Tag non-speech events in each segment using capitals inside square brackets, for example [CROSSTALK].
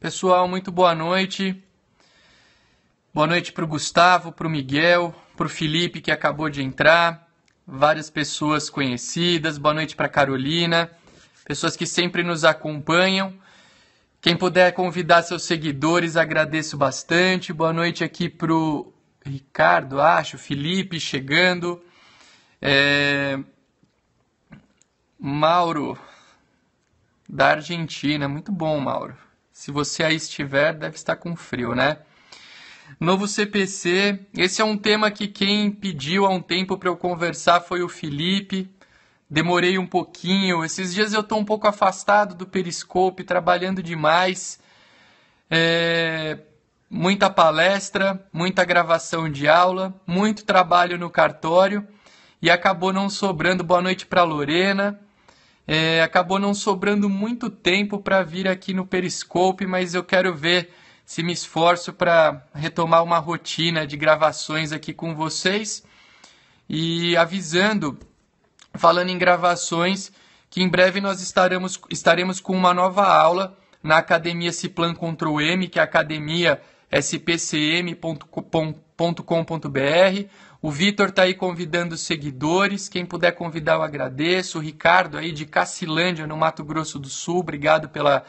Pessoal, muito boa noite. Boa noite para o Gustavo, para o Miguel, para o Felipe que acabou de entrar, várias pessoas conhecidas. Boa noite para Carolina, pessoas que sempre nos acompanham. Quem puder convidar seus seguidores, agradeço bastante. Boa noite aqui para o Ricardo, acho, Felipe chegando. É... Mauro, da Argentina. Muito bom, Mauro. Se você aí estiver, deve estar com frio, né? Novo CPC, esse é um tema que quem pediu há um tempo para eu conversar foi o Felipe. Demorei um pouquinho. Esses dias eu estou um pouco afastado do Periscope, trabalhando demais. É... Muita palestra, muita gravação de aula, muito trabalho no cartório e acabou não sobrando. Boa noite para Lorena. É, acabou não sobrando muito tempo para vir aqui no Periscope, mas eu quero ver se me esforço para retomar uma rotina de gravações aqui com vocês. E avisando, falando em gravações, que em breve nós estaremos, estaremos com uma nova aula na Academia Ciplan Control M, que é spcm.com.br o Vitor tá aí convidando os seguidores. Quem puder convidar, eu agradeço. O Ricardo aí de Cacilândia, no Mato Grosso do Sul, obrigado pela,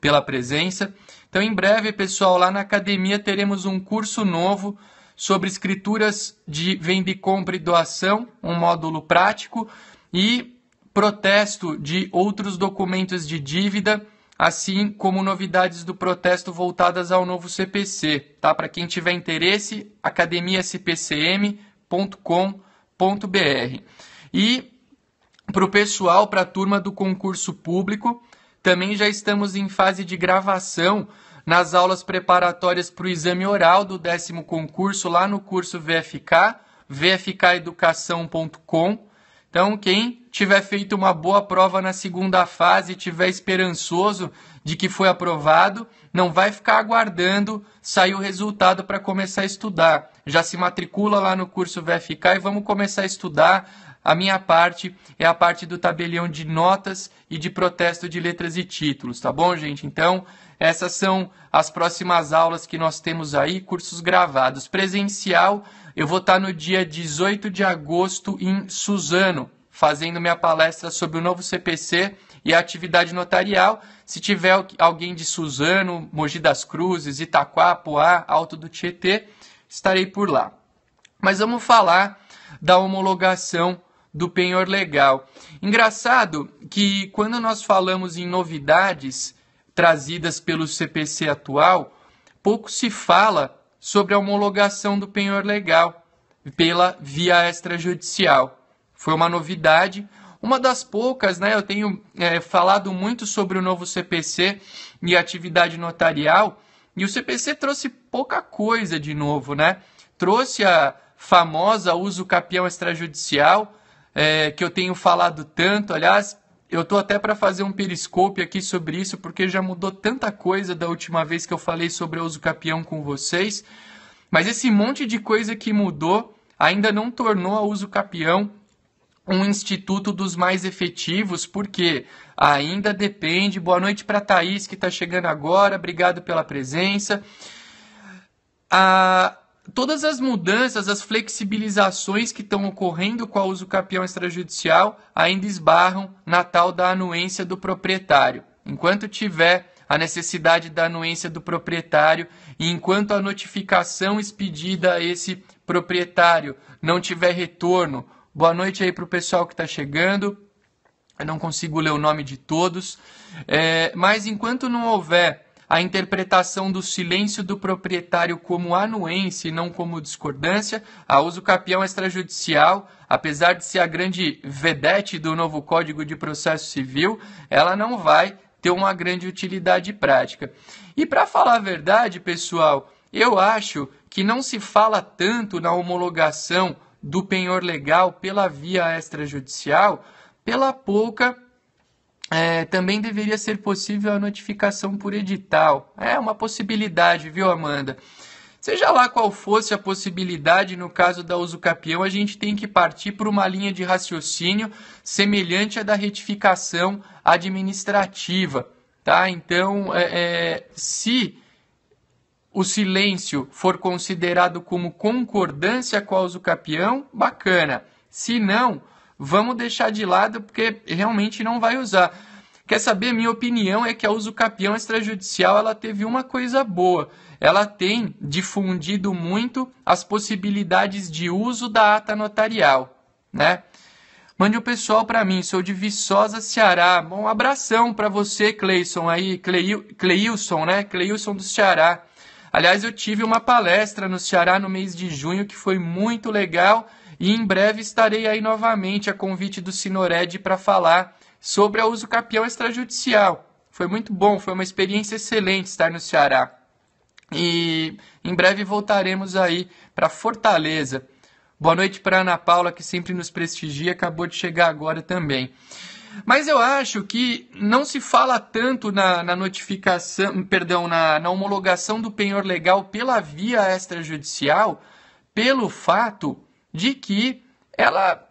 pela presença. Então, em breve, pessoal, lá na academia teremos um curso novo sobre escrituras de venda e compra e doação, um módulo prático, e protesto de outros documentos de dívida assim como novidades do protesto voltadas ao novo CPC. Tá? Para quem tiver interesse, academiaspcm.com.br. E para o pessoal, para a turma do concurso público, também já estamos em fase de gravação nas aulas preparatórias para o exame oral do décimo concurso lá no curso VFK, vfkeducação.com. Então, quem tiver feito uma boa prova na segunda fase e tiver esperançoso de que foi aprovado, não vai ficar aguardando sair o resultado para começar a estudar. Já se matricula lá no curso VFK e vamos começar a estudar. A minha parte é a parte do tabelião de notas e de protesto de letras e títulos, tá bom, gente? Então, essas são as próximas aulas que nós temos aí, cursos gravados. Presencial, eu vou estar no dia 18 de agosto em Suzano, fazendo minha palestra sobre o novo CPC e a atividade notarial. Se tiver alguém de Suzano, Mogi das Cruzes, Itaquá, Poá, Alto do Tietê, estarei por lá. Mas vamos falar da homologação do penhor legal. Engraçado que quando nós falamos em novidades trazidas pelo CPC atual, pouco se fala sobre a homologação do penhor legal pela via extrajudicial. Foi uma novidade, uma das poucas, né? Eu tenho é, falado muito sobre o novo CPC e atividade notarial, e o CPC trouxe pouca coisa de novo, né? Trouxe a famosa uso capião extrajudicial, é, que eu tenho falado tanto, aliás, eu tô até para fazer um periscope aqui sobre isso, porque já mudou tanta coisa da última vez que eu falei sobre o uso capião com vocês. Mas esse monte de coisa que mudou ainda não tornou a uso capião um instituto dos mais efetivos, porque ainda depende. Boa noite para Thaís que está chegando agora, obrigado pela presença. A, ah, todas as mudanças, as flexibilizações que estão ocorrendo com a uso capião extrajudicial ainda esbarram na tal da anuência do proprietário. Enquanto tiver a necessidade da anuência do proprietário e enquanto a notificação expedida a esse proprietário não tiver retorno. Boa noite aí para o pessoal que está chegando. Eu não consigo ler o nome de todos, é, mas enquanto não houver a interpretação do silêncio do proprietário como anuência e não como discordância, a uso capião extrajudicial, apesar de ser a grande vedete do novo Código de Processo Civil, ela não vai ter uma grande utilidade prática. E para falar a verdade, pessoal, eu acho que não se fala tanto na homologação do penhor legal pela via extrajudicial pela pouca é, também deveria ser possível a notificação por edital. É uma possibilidade, viu, Amanda? Seja lá qual fosse a possibilidade no caso da usucapião, a gente tem que partir para uma linha de raciocínio semelhante à da retificação administrativa. Tá? Então, é, é, se o silêncio for considerado como concordância com a usucapião, bacana. Se não, vamos deixar de lado porque realmente não vai usar. Quer saber? Minha opinião é que a usucapião extrajudicial ela teve uma coisa boa. Ela tem difundido muito as possibilidades de uso da ata notarial, né? Mande o pessoal para mim, sou de Viçosa, Ceará. Bom, um abração para você, Cleison aí, Cleilson, né? Cleilson do Ceará. Aliás, eu tive uma palestra no Ceará no mês de junho que foi muito legal e em breve estarei aí novamente a convite do Sinored para falar sobre a uso capião extrajudicial. Foi muito bom, foi uma experiência excelente estar no Ceará. E em breve voltaremos aí para Fortaleza. Boa noite para Ana Paula, que sempre nos prestigia, acabou de chegar agora também. Mas eu acho que não se fala tanto na, na notificação, perdão, na, na homologação do penhor legal pela via extrajudicial, pelo fato de que ela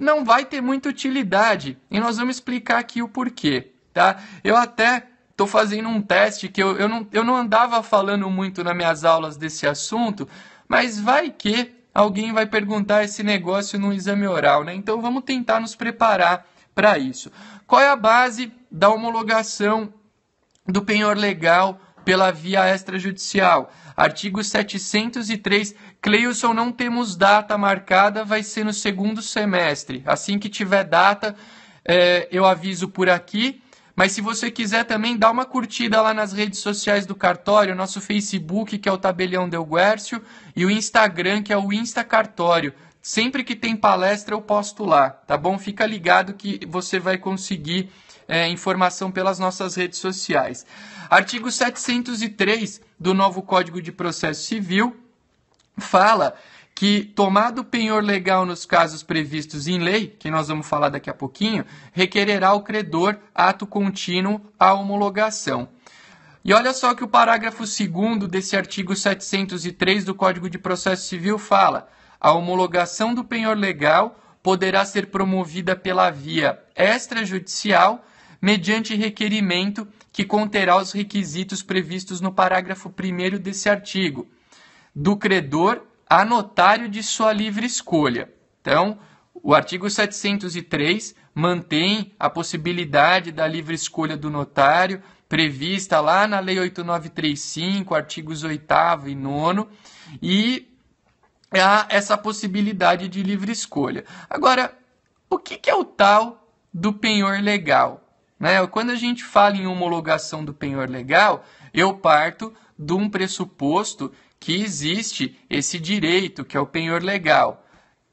não vai ter muita utilidade e nós vamos explicar aqui o porquê, tá? Eu até estou fazendo um teste que eu, eu, não, eu não andava falando muito nas minhas aulas desse assunto, mas vai que alguém vai perguntar esse negócio no exame oral, né? Então vamos tentar nos preparar para isso. Qual é a base da homologação do penhor legal pela via extrajudicial. Artigo 703, Cleilson, não temos data marcada, vai ser no segundo semestre. Assim que tiver data, é, eu aviso por aqui. Mas se você quiser também, dá uma curtida lá nas redes sociais do Cartório, nosso Facebook, que é o Tabelião Del Guércio, e o Instagram, que é o Insta Cartório. Sempre que tem palestra, eu posto lá, tá bom? Fica ligado que você vai conseguir é, informação pelas nossas redes sociais. Artigo 703 do novo Código de Processo Civil fala que tomado penhor legal nos casos previstos em lei, que nós vamos falar daqui a pouquinho, requererá o credor ato contínuo à homologação. E olha só que o parágrafo 2 desse artigo 703 do Código de Processo Civil fala: a homologação do penhor legal poderá ser promovida pela via extrajudicial mediante requerimento que conterá os requisitos previstos no parágrafo 1 desse artigo, do credor a notário de sua livre escolha. Então, o artigo 703 mantém a possibilidade da livre escolha do notário prevista lá na Lei 8935, artigos 8 e 9, e há essa possibilidade de livre escolha. Agora, o que é o tal do penhor legal? Né? Quando a gente fala em homologação do penhor legal, eu parto de um pressuposto que existe esse direito, que é o penhor legal.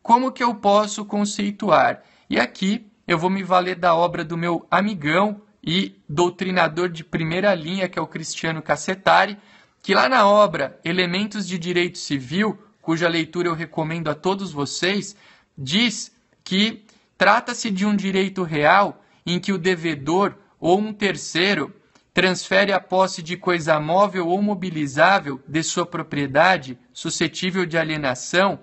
Como que eu posso conceituar? E aqui eu vou me valer da obra do meu amigão e doutrinador de primeira linha, que é o Cristiano Cassetari, que lá na obra Elementos de Direito Civil, cuja leitura eu recomendo a todos vocês, diz que trata-se de um direito real em que o devedor ou um terceiro transfere a posse de coisa móvel ou mobilizável de sua propriedade suscetível de alienação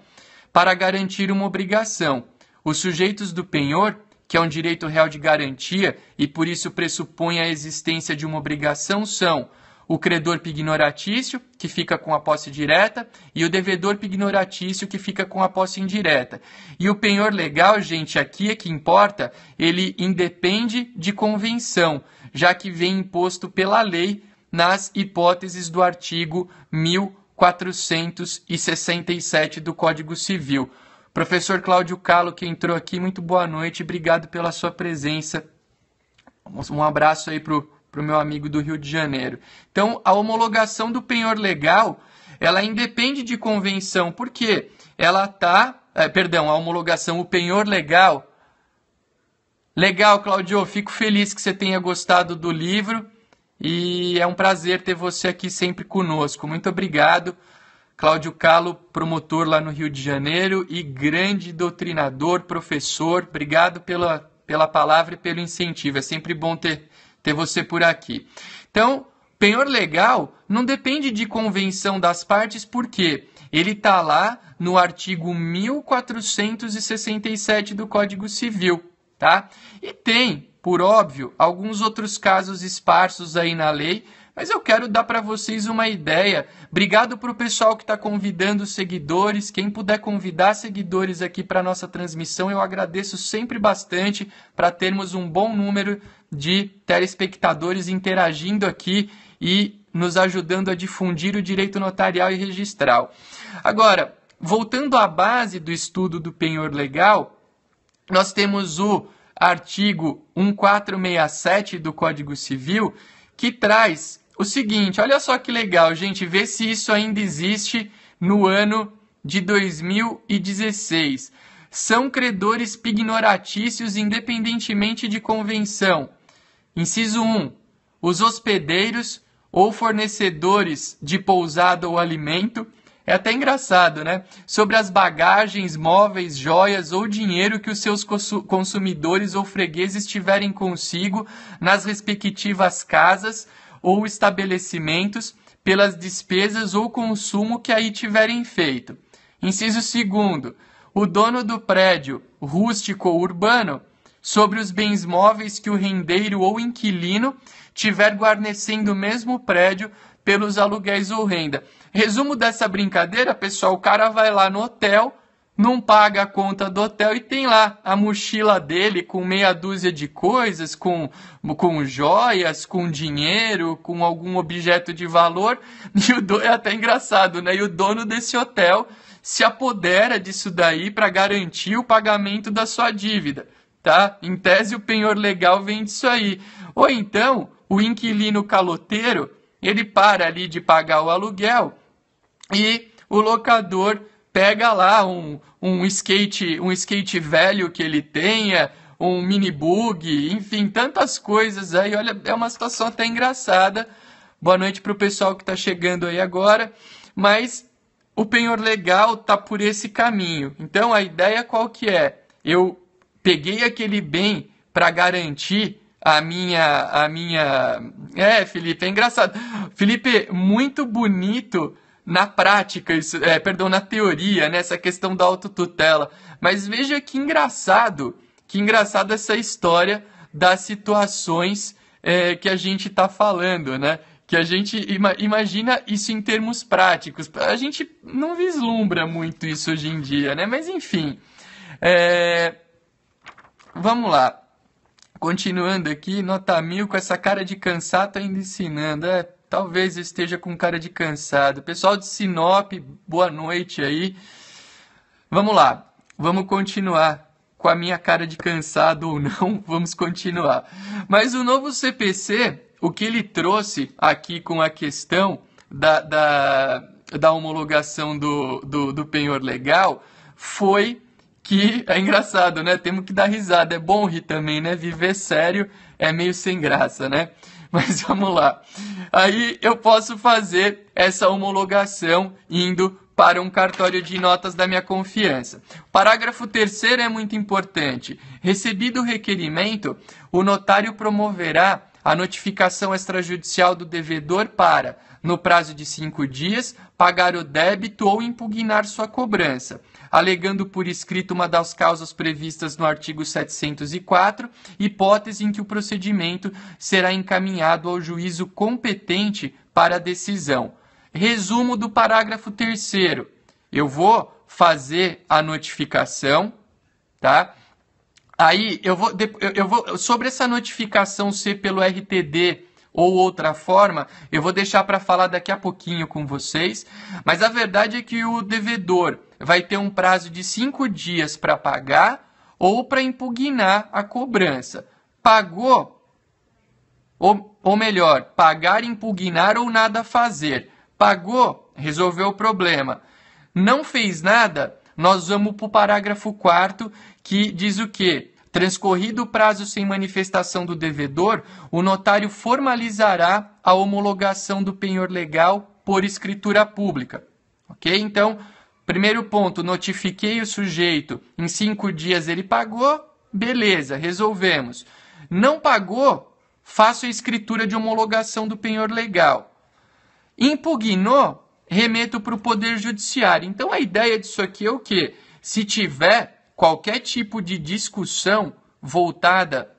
para garantir uma obrigação. Os sujeitos do penhor, que é um direito real de garantia e por isso pressupõe a existência de uma obrigação, são o credor pignoratício, que fica com a posse direta, e o devedor pignoratício, que fica com a posse indireta. E o penhor legal, gente, aqui é que importa, ele independe de convenção, já que vem imposto pela lei nas hipóteses do artigo 1467 do Código Civil. Professor Cláudio Calo, que entrou aqui, muito boa noite, obrigado pela sua presença. Um abraço aí para o para o meu amigo do Rio de Janeiro. Então, a homologação do penhor legal, ela independe de convenção, porque ela tá, é, perdão, a homologação, o penhor legal. Legal, Claudio, fico feliz que você tenha gostado do livro e é um prazer ter você aqui sempre conosco. Muito obrigado. Cláudio Calo, promotor lá no Rio de Janeiro e grande doutrinador, professor. Obrigado pela, pela palavra e pelo incentivo. É sempre bom ter ter você por aqui. Então, penhor legal não depende de convenção das partes, porque ele está lá no artigo 1467 do Código Civil, tá? E tem, por óbvio, alguns outros casos esparsos aí na lei, mas eu quero dar para vocês uma ideia. Obrigado para o pessoal que está convidando seguidores. Quem puder convidar seguidores aqui para nossa transmissão, eu agradeço sempre bastante para termos um bom número de telespectadores interagindo aqui e nos ajudando a difundir o direito notarial e registral. Agora, voltando à base do estudo do penhor legal, nós temos o artigo 1467 do Código Civil que traz o seguinte: olha só que legal, gente, vê se isso ainda existe no ano de 2016. São credores pignoratícios independentemente de convenção Inciso 1. Os hospedeiros ou fornecedores de pousada ou alimento. É até engraçado, né? Sobre as bagagens, móveis, joias ou dinheiro que os seus consumidores ou fregueses tiverem consigo nas respectivas casas ou estabelecimentos pelas despesas ou consumo que aí tiverem feito. Inciso segundo, o dono do prédio rústico ou urbano sobre os bens móveis que o rendeiro ou inquilino tiver guarnecendo o mesmo prédio pelos aluguéis ou renda. Resumo dessa brincadeira, pessoal, o cara vai lá no hotel, não paga a conta do hotel e tem lá a mochila dele com meia dúzia de coisas, com, com joias, com dinheiro, com algum objeto de valor. [LAUGHS] E o dono, é até engraçado, né? E o dono desse hotel se apodera disso daí para garantir o pagamento da sua dívida tá? Em tese, o penhor legal vem disso aí. Ou então, o inquilino caloteiro, ele para ali de pagar o aluguel e o locador pega lá um, um skate, um skate velho que ele tenha, um mini bug, enfim, tantas coisas aí. Olha, é uma situação até engraçada. Boa noite para o pessoal que está chegando aí agora. Mas o penhor legal tá por esse caminho. Então a ideia qual que é? Eu peguei aquele bem para garantir a minha a minha é Felipe é engraçado Felipe muito bonito na prática isso é, perdão na teoria nessa né, questão da autotutela mas veja que engraçado que engraçado essa história das situações é, que a gente está falando né que a gente ima, imagina isso em termos práticos a gente não vislumbra muito isso hoje em dia né mas enfim é, Vamos lá. Continuando aqui, nota mil com essa cara de cansado ainda ensinando. É, talvez eu esteja com cara de cansado. Pessoal de Sinop, boa noite aí. Vamos lá, vamos continuar com a minha cara de cansado ou não, [LAUGHS] vamos continuar. Mas o novo CPC, o que ele trouxe aqui com a questão da, da, da homologação do, do, do penhor legal foi que é engraçado, né? Temos que dar risada. É bom rir também, né? Viver sério é meio sem graça, né? [LAUGHS] Mas vamos lá. Aí eu posso fazer essa homologação indo para um cartório de notas da minha confiança. Parágrafo terceiro é muito importante. Recebido o requerimento, o notário promoverá a notificação extrajudicial do devedor para, no prazo de cinco dias, pagar o débito ou impugnar sua cobrança alegando por escrito uma das causas previstas no artigo 704, hipótese em que o procedimento será encaminhado ao juízo competente para a decisão. Resumo do parágrafo 3 Eu vou fazer a notificação, tá? Aí eu vou, eu vou sobre essa notificação ser pelo RTD ou outra forma, eu vou deixar para falar daqui a pouquinho com vocês. Mas a verdade é que o devedor vai ter um prazo de cinco dias para pagar ou para impugnar a cobrança. Pagou, ou, ou melhor, pagar, impugnar ou nada fazer. Pagou, resolveu o problema. Não fez nada, nós vamos para o parágrafo 4 que diz o quê? Transcorrido o prazo sem manifestação do devedor, o notário formalizará a homologação do penhor legal por escritura pública. Ok? Então, primeiro ponto, notifiquei o sujeito, em cinco dias ele pagou, beleza, resolvemos. Não pagou, faço a escritura de homologação do penhor legal. Impugnou, remeto para o Poder Judiciário. Então, a ideia disso aqui é o quê? Se tiver qualquer tipo de discussão voltada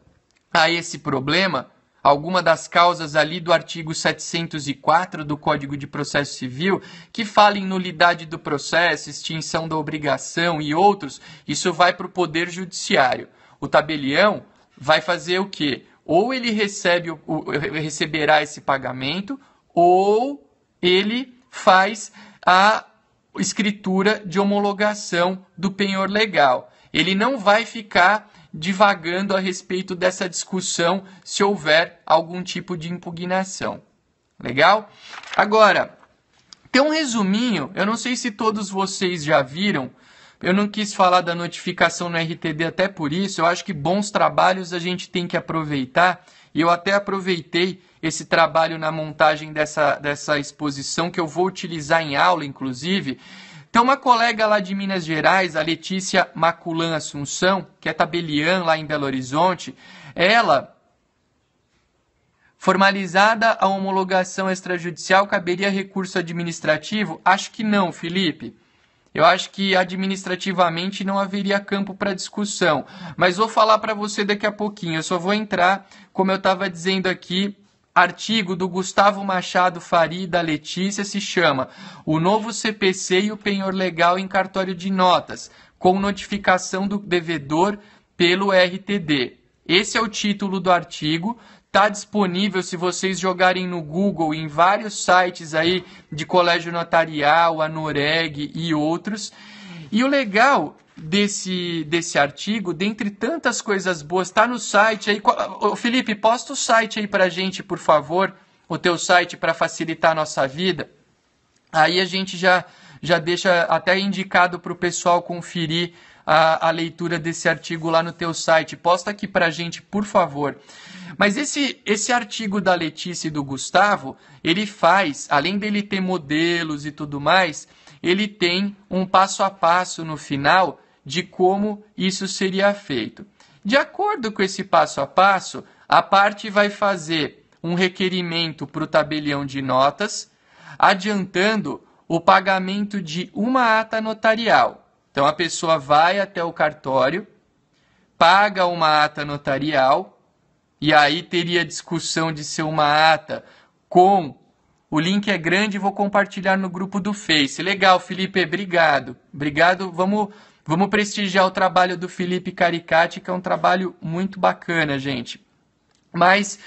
a esse problema, alguma das causas ali do artigo 704 do Código de Processo Civil, que fala em nulidade do processo, extinção da obrigação e outros, isso vai para o Poder Judiciário. O tabelião vai fazer o quê? Ou ele recebe, receberá esse pagamento, ou ele faz a escritura de homologação do penhor legal. Ele não vai ficar divagando a respeito dessa discussão se houver algum tipo de impugnação. Legal? Agora, tem um resuminho, eu não sei se todos vocês já viram, eu não quis falar da notificação no RTD até por isso, eu acho que bons trabalhos a gente tem que aproveitar e eu até aproveitei esse trabalho na montagem dessa, dessa exposição, que eu vou utilizar em aula, inclusive. Então, uma colega lá de Minas Gerais, a Letícia Maculan Assunção, que é tabeliã lá em Belo Horizonte, ela Formalizada a homologação extrajudicial, caberia recurso administrativo? Acho que não, Felipe. Eu acho que administrativamente não haveria campo para discussão, mas vou falar para você daqui a pouquinho. Eu só vou entrar, como eu estava dizendo aqui, artigo do Gustavo Machado Fari e da Letícia se chama O novo CPC e o penhor legal em cartório de notas, com notificação do devedor pelo RTD. Esse é o título do artigo está disponível se vocês jogarem no Google, em vários sites aí de colégio notarial, a Noreg e outros. E o legal desse, desse artigo, dentre tantas coisas boas, está no site aí. Ô, Felipe, posta o site aí para gente, por favor, o teu site para facilitar a nossa vida. Aí a gente já, já deixa até indicado para o pessoal conferir a, a leitura desse artigo lá no teu site. Posta aqui para a gente, por favor. Mas esse, esse artigo da Letícia e do Gustavo, ele faz, além dele ter modelos e tudo mais, ele tem um passo a passo no final de como isso seria feito. De acordo com esse passo a passo, a parte vai fazer um requerimento para o tabelião de notas, adiantando o pagamento de uma ata notarial, então a pessoa vai até o cartório, paga uma ata notarial, e aí teria discussão de ser uma ata com. O link é grande e vou compartilhar no grupo do Face. Legal, Felipe, obrigado. Obrigado, vamos, vamos prestigiar o trabalho do Felipe Caricati, que é um trabalho muito bacana, gente. Mas,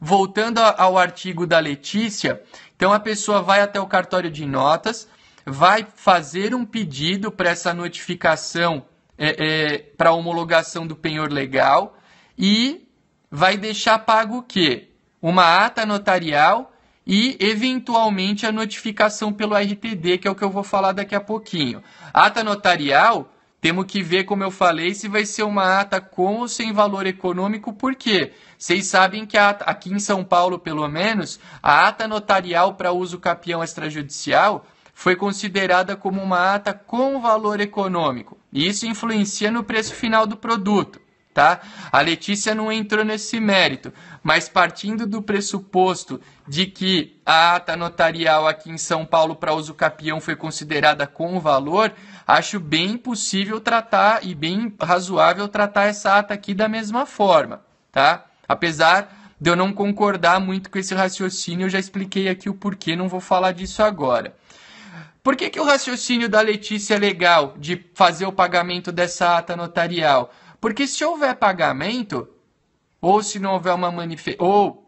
voltando ao artigo da Letícia, então a pessoa vai até o cartório de notas, vai fazer um pedido para essa notificação é, é, para homologação do penhor legal e vai deixar pago o quê? Uma ata notarial e, eventualmente, a notificação pelo RTD, que é o que eu vou falar daqui a pouquinho. Ata notarial, temos que ver, como eu falei, se vai ser uma ata com ou sem valor econômico, por quê? Vocês sabem que a, aqui em São Paulo, pelo menos, a ata notarial para uso capião extrajudicial foi considerada como uma ata com valor econômico. E isso influencia no preço final do produto. Tá? A Letícia não entrou nesse mérito, mas partindo do pressuposto de que a ata notarial aqui em São Paulo para uso capião foi considerada com valor, acho bem possível tratar e bem razoável tratar essa ata aqui da mesma forma, tá? Apesar de eu não concordar muito com esse raciocínio, eu já expliquei aqui o porquê, não vou falar disso agora. Por que, que o raciocínio da Letícia é legal de fazer o pagamento dessa ata notarial? Porque se houver pagamento, ou se não houver uma manifestação, ou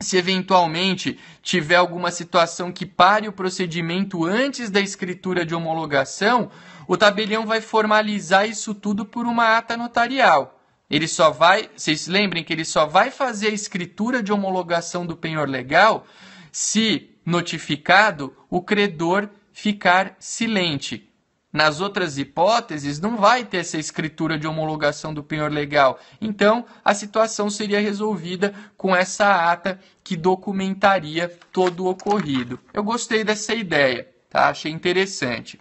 se eventualmente tiver alguma situação que pare o procedimento antes da escritura de homologação, o tabelião vai formalizar isso tudo por uma ata notarial. Ele só vai, vocês lembrem que ele só vai fazer a escritura de homologação do penhor legal se notificado, o credor ficar silente. Nas outras hipóteses, não vai ter essa escritura de homologação do penhor legal. Então, a situação seria resolvida com essa ata que documentaria todo o ocorrido. Eu gostei dessa ideia, tá? achei interessante.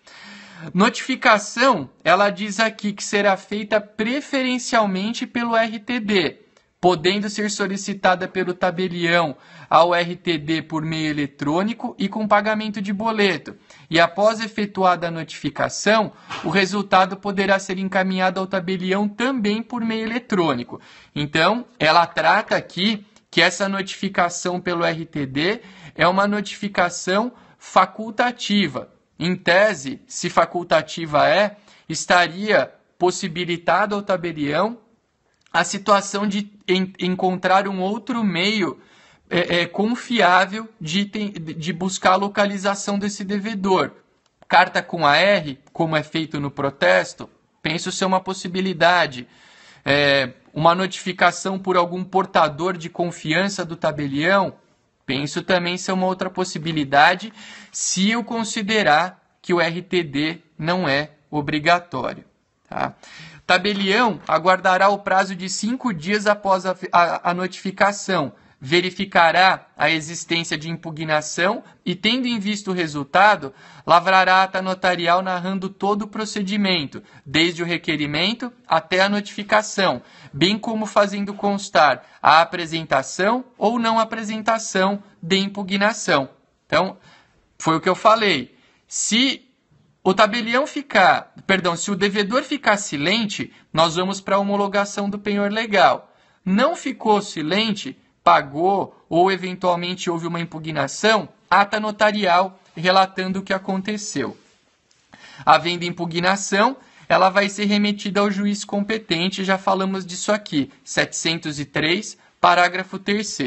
Notificação, ela diz aqui que será feita preferencialmente pelo RTB, podendo ser solicitada pelo tabelião ao RTD por meio eletrônico e com pagamento de boleto. E após efetuada a notificação, o resultado poderá ser encaminhado ao tabelião também por meio eletrônico. Então, ela trata aqui que essa notificação pelo RTD é uma notificação facultativa. Em tese, se facultativa é, estaria possibilitado ao tabelião a situação de en encontrar um outro meio é, é, confiável de, de buscar a localização desse devedor. Carta com AR, como é feito no protesto, penso ser uma possibilidade. É, uma notificação por algum portador de confiança do tabelião, penso também ser uma outra possibilidade, se eu considerar que o RTD não é obrigatório. Tá? Tabelião aguardará o prazo de cinco dias após a, a, a notificação, verificará a existência de impugnação e, tendo em vista o resultado, lavrará ata notarial narrando todo o procedimento, desde o requerimento até a notificação, bem como fazendo constar a apresentação ou não apresentação de impugnação. Então, foi o que eu falei. Se o tabelião ficar, perdão, se o devedor ficar silente, nós vamos para a homologação do penhor legal. Não ficou silente, pagou ou eventualmente houve uma impugnação, ata notarial relatando o que aconteceu. Havendo impugnação, ela vai ser remetida ao juiz competente, já falamos disso aqui, 703, parágrafo 3.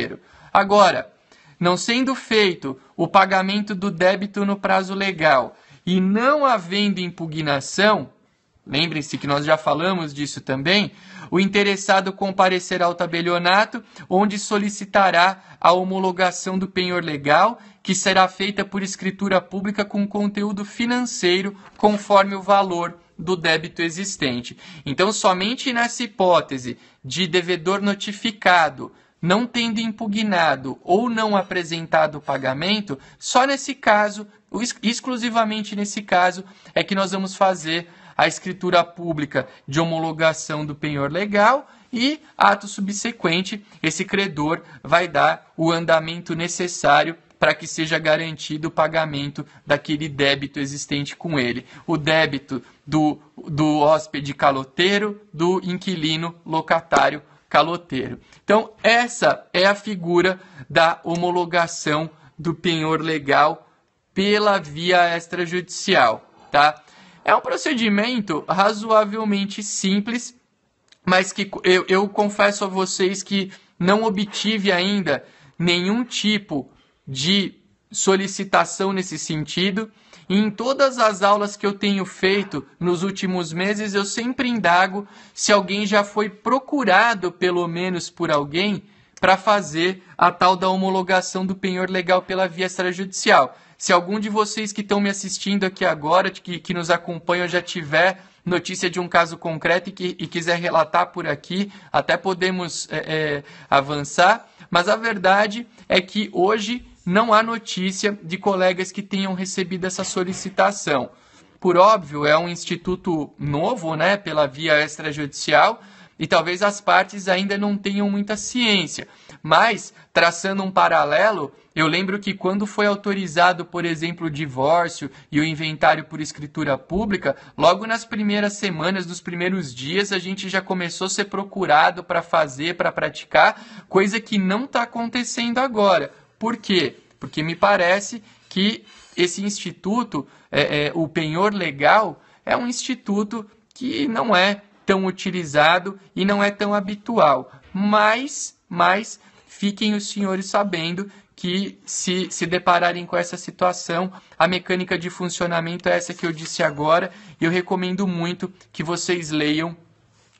Agora, não sendo feito o pagamento do débito no prazo legal, e não havendo impugnação, lembre-se que nós já falamos disso também, o interessado comparecerá ao tabelionato, onde solicitará a homologação do penhor legal, que será feita por escritura pública com conteúdo financeiro, conforme o valor do débito existente. Então, somente nessa hipótese de devedor notificado não tendo impugnado ou não apresentado o pagamento, só nesse caso exclusivamente nesse caso, é que nós vamos fazer a escritura pública de homologação do penhor legal e ato subsequente, esse credor vai dar o andamento necessário para que seja garantido o pagamento daquele débito existente com ele. O débito do, do hóspede caloteiro, do inquilino locatário caloteiro. Então, essa é a figura da homologação do penhor legal pela via extrajudicial, tá? É um procedimento razoavelmente simples, mas que eu, eu confesso a vocês que não obtive ainda nenhum tipo de solicitação nesse sentido. E em todas as aulas que eu tenho feito nos últimos meses, eu sempre indago se alguém já foi procurado, pelo menos por alguém, para fazer a tal da homologação do penhor legal pela via extrajudicial. Se algum de vocês que estão me assistindo aqui agora, que, que nos acompanham, já tiver notícia de um caso concreto e, que, e quiser relatar por aqui, até podemos é, é, avançar. Mas a verdade é que hoje não há notícia de colegas que tenham recebido essa solicitação. Por óbvio, é um instituto novo, né, pela via extrajudicial, e talvez as partes ainda não tenham muita ciência. Mas, traçando um paralelo, eu lembro que quando foi autorizado, por exemplo, o divórcio e o inventário por escritura pública, logo nas primeiras semanas, nos primeiros dias, a gente já começou a ser procurado para fazer, para praticar, coisa que não está acontecendo agora. Por quê? Porque me parece que esse instituto, é, é, o penhor legal, é um instituto que não é tão utilizado e não é tão habitual. Mas, mas fiquem os senhores sabendo que se, se depararem com essa situação, a mecânica de funcionamento é essa que eu disse agora, e eu recomendo muito que vocês leiam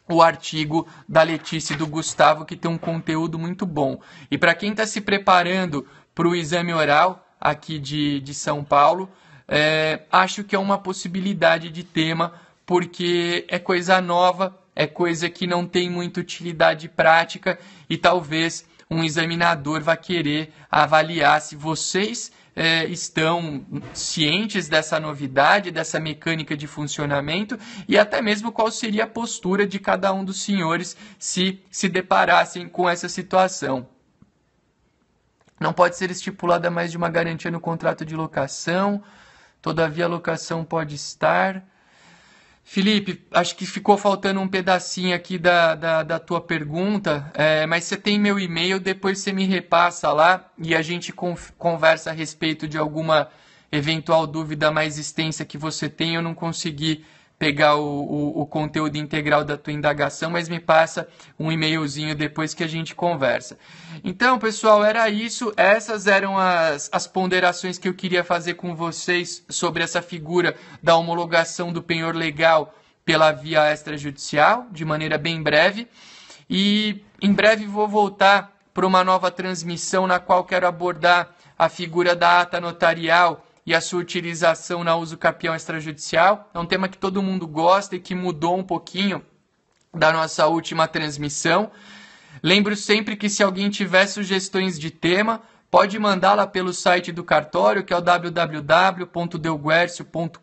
o artigo da Letícia e do Gustavo, que tem um conteúdo muito bom. E para quem está se preparando para o exame oral aqui de, de São Paulo, é, acho que é uma possibilidade de tema, porque é coisa nova, é coisa que não tem muita utilidade prática e talvez um examinador vai querer avaliar se vocês é, estão cientes dessa novidade, dessa mecânica de funcionamento e até mesmo qual seria a postura de cada um dos senhores se se deparassem com essa situação. Não pode ser estipulada mais de uma garantia no contrato de locação, todavia a locação pode estar Felipe, acho que ficou faltando um pedacinho aqui da, da, da tua pergunta, é, mas você tem meu e-mail, depois você me repassa lá e a gente conversa a respeito de alguma eventual dúvida mais extensa que você tem. Eu não consegui pegar o, o, o, conteúdo integral da tua indagação, mas me passa um e-mailzinho depois que a gente conversa. Então, pessoal, era isso. Essas eram as, as ponderações que eu queria fazer com vocês sobre essa figura da homologação do penhor legal pela via extrajudicial, de maneira bem breve. E em breve vou voltar para uma nova transmissão na qual quero abordar a figura da ata notarial e a sua utilização na uso capião extrajudicial. É um tema que todo mundo gosta e que mudou um pouquinho da nossa última transmissão. Lembro sempre que se alguém tiver sugestões de tema, pode mandá-la pelo site do cartório, que é o www.delguercio.com.br.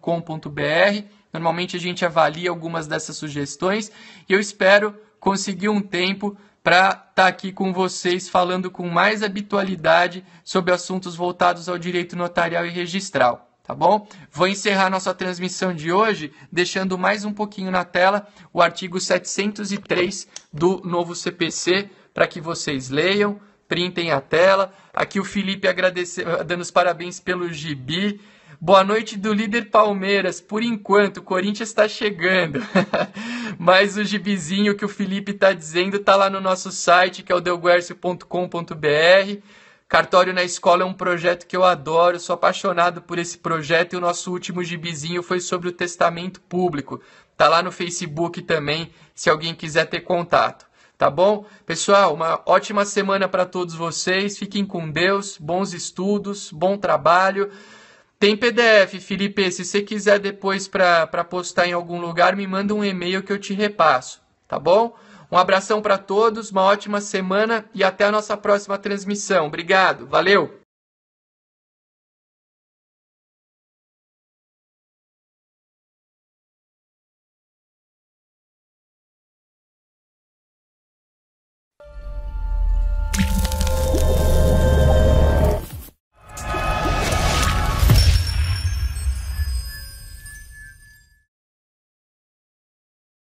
Normalmente a gente avalia algumas dessas sugestões e eu espero conseguir um tempo para estar tá aqui com vocês falando com mais habitualidade sobre assuntos voltados ao direito notarial e registral. Tá bom? Vou encerrar nossa transmissão de hoje deixando mais um pouquinho na tela o artigo 703 do novo CPC para que vocês leiam, printem a tela. Aqui o Felipe agradecendo, dando os parabéns pelo gibi. Boa noite do líder Palmeiras. Por enquanto, o Corinthians está chegando. [LAUGHS] Mas o gibizinho que o Felipe está dizendo está lá no nosso site, que é o delguercio.com.br. Cartório na Escola é um projeto que eu adoro, sou apaixonado por esse projeto e o nosso último gibizinho foi sobre o testamento público. Tá lá no Facebook também, se alguém quiser ter contato. Tá bom? Pessoal, uma ótima semana para todos vocês. Fiquem com Deus, bons estudos, bom trabalho. Tem PDF, Felipe. Se você quiser depois para postar em algum lugar, me manda um e-mail que eu te repasso, tá bom? Um abração para todos, uma ótima semana e até a nossa próxima transmissão. Obrigado, valeu!